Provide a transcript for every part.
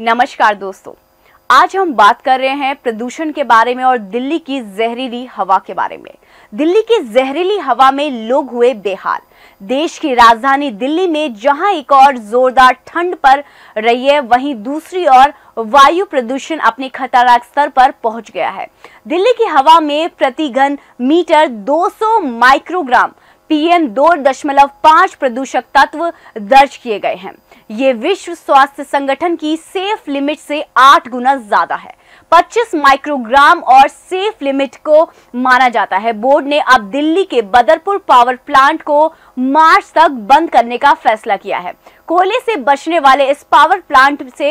नमस्कार दोस्तों आज हम बात कर रहे हैं प्रदूषण के बारे में और दिल्ली की जहरीली हवा के बारे में दिल्ली की जहरीली हवा में लोग हुए बेहाल देश की राजधानी दिल्ली में जहां एक और जोरदार ठंड पर रही है वहीं दूसरी ओर वायु प्रदूषण अपने खतरनाक स्तर पर पहुंच गया है दिल्ली की हवा में प्रति घन मीटर 200 माइक्रोग्राम पीएम दो दशमलव पांच प्रदूषक तत्व दर्ज किए गए हैं ये विश्व स्वास्थ्य संगठन की सेफ लिमिट से आठ गुना ज्यादा है 25 माइक्रोग्राम और सेफ लिमिट को माना जाता है बोर्ड ने अब दिल्ली के बदरपुर पावर प्लांट को मार्च तक बंद करने का फैसला किया है कोयले से बचने वाले इस पावर प्लांट से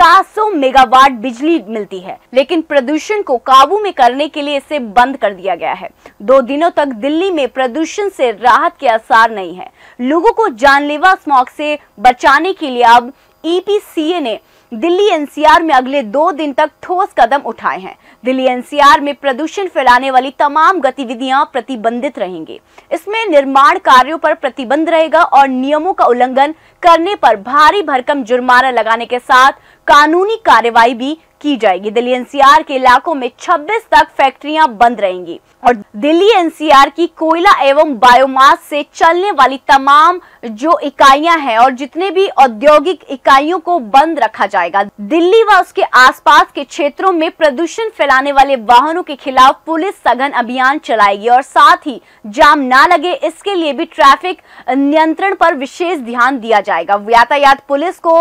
700 मेगावाट बिजली मिलती है लेकिन प्रदूषण को काबू में करने के लिए इसे बंद कर दिया गया है दो दिनों तक दिल्ली में प्रदूषण से राहत के आसार नहीं है लोगों को जानलेवा स्मॉक से बचाने के लिए अब ईपीसीए ने दिल्ली एनसीआर में अगले दो दिन तक ठोस कदम उठाए हैं दिल्ली एनसीआर में प्रदूषण फैलाने वाली तमाम गतिविधियां प्रतिबंधित रहेंगे इसमें निर्माण कार्यों पर प्रतिबंध रहेगा और नियमों का उल्लंघन करने पर भारी भरकम जुर्माना लगाने के साथ कानूनी कार्रवाई भी की जाएगी दिल्ली एनसीआर के इलाकों में 26 तक फैक्ट्रियां बंद रहेंगी और दिल्ली एनसीआर की कोयला एवं बायोमास से चलने वाली तमाम जो इकाइयां हैं और जितने भी औद्योगिक इकाइयों को बंद रखा जाएगा दिल्ली व उसके आसपास के क्षेत्रों में प्रदूषण फैलाने वाले वाहनों के खिलाफ पुलिस सघन अभियान चलाएगी और साथ ही जाम ना लगे इसके लिए भी ट्रैफिक नियंत्रण पर विशेष ध्यान दिया जाएगा यातायात पुलिस को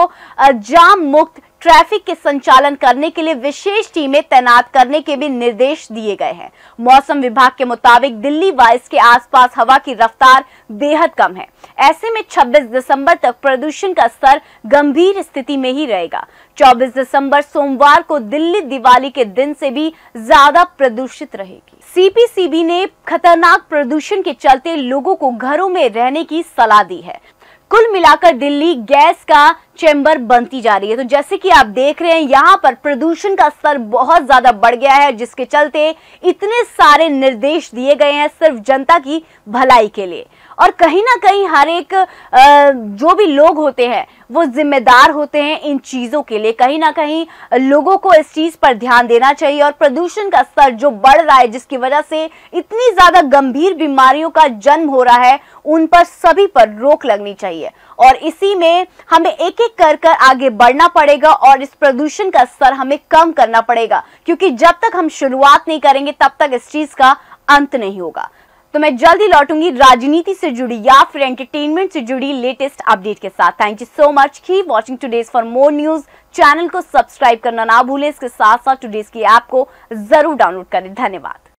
जाम मुक्त ट्रैफिक के संचालन करने के लिए विशेष टीमें तैनात करने के भी निर्देश दिए गए हैं मौसम विभाग के मुताबिक दिल्ली व इसके आसपास हवा की रफ्तार बेहद कम है ऐसे में 26 दिसंबर तक प्रदूषण का स्तर गंभीर स्थिति में ही रहेगा 24 दिसंबर सोमवार को दिल्ली दिवाली के दिन से भी ज्यादा प्रदूषित रहेगी सीपीसीबी ने खतरनाक प्रदूषण के चलते लोगों को घरों में रहने की सलाह दी है कुल मिलाकर दिल्ली गैस का चैम्बर बनती जा रही है तो जैसे कि आप देख रहे हैं यहाँ पर प्रदूषण का स्तर बहुत ज्यादा बढ़ गया है जिसके चलते इतने सारे निर्देश दिए गए हैं सिर्फ जनता की भलाई के लिए और कहीं ना कहीं हर एक जो भी लोग होते हैं वो जिम्मेदार होते हैं इन चीज़ों के लिए कहीं ना कहीं लोगों को इस चीज़ पर ध्यान देना चाहिए और प्रदूषण का स्तर जो बढ़ रहा है जिसकी वजह से इतनी ज़्यादा गंभीर बीमारियों का जन्म हो रहा है उन पर सभी पर रोक लगनी चाहिए और इसी में हमें एक एक कर कर आगे बढ़ना पड़ेगा और इस प्रदूषण का स्तर हमें कम करना पड़ेगा क्योंकि जब तक हम शुरुआत नहीं करेंगे तब तक इस चीज़ का अंत नहीं होगा तो मैं जल्दी लौटूंगी राजनीति से जुड़ी या फिर एंटरटेनमेंट से जुड़ी लेटेस्ट अपडेट के साथ थैंक यू सो मच की watching today's for more news channel को सब्सक्राइब करना ना भूलें इसके साथ साथ टूडेज की ऐप को जरूर डाउनलोड करें धन्यवाद